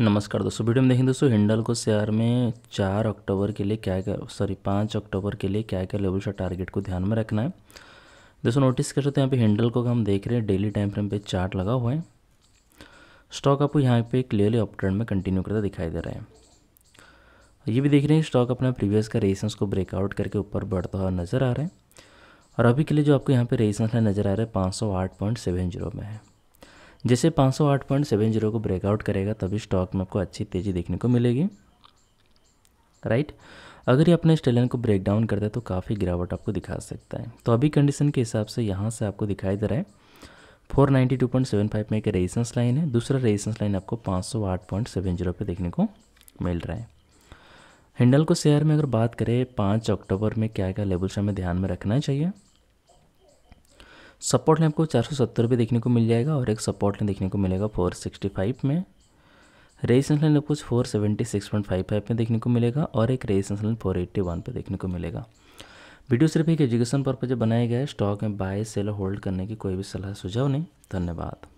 नमस्कार दोस्तों वीडियो में देखें दोस्तों हिंडल को शेयर में चार अक्टूबर के लिए क्या क्या सॉरी पाँच अक्टूबर के लिए क्या क्या लेवल और टारगेट को ध्यान में रखना है दोस्तों नोटिस कर सकते हैं यहाँ पे हिंडल को हम देख रहे हैं डेली टाइम फ्रेम पे चार्ट लगा हुआ है स्टॉक आपको यहाँ पे क्लियरली अप ट्रेंड में कंटिन्यू करता दिखाई दे रहा है ये भी देख रहे हैं स्टॉक अपना प्रीवियस का रेसेंस को ब्रेकआउट करके ऊपर बढ़ता हुआ नज़र आ रहा है और अभी के लिए जो आपको यहाँ पर रेसेंस नज़र आ रहा है पाँच में है जैसे 508.70 को ब्रेकआउट करेगा तभी स्टॉक में आपको अच्छी तेज़ी देखने को मिलेगी राइट अगर ये अपने इस को ब्रेक डाउन करता है तो काफ़ी गिरावट आपको दिखा सकता है तो अभी कंडीशन के हिसाब से यहाँ से आपको दिखाई दे रहा है 492.75 में एक रेजिस्टेंस लाइन है दूसरा रेजिस्टेंस लाइन आपको 508.70 पे देखने को मिल रहा है हिंडल को शेयर में अगर बात करें पाँच अक्टूबर में क्या क्या लेवल्स हमें ध्यान में रखना चाहिए सपोर्ट लाइन आपको चार सौ सत्तर पे देखने को मिल जाएगा और एक सपोर्ट लाइन देखने को मिलेगा फोर सिक्सटी फाइव में रेजिस्टेंस लाइन आपको four seventy six point five five में देखने को मिलेगा और एक resistance line four eighty one पर देखने को मिलेगा वीडियो सिर्फ एक एजुकेशन पर्पज बनाया गया है स्टॉक में बाय सेल होल्ड करने की कोई भी सलाह सुझाव नहीं धन्यवाद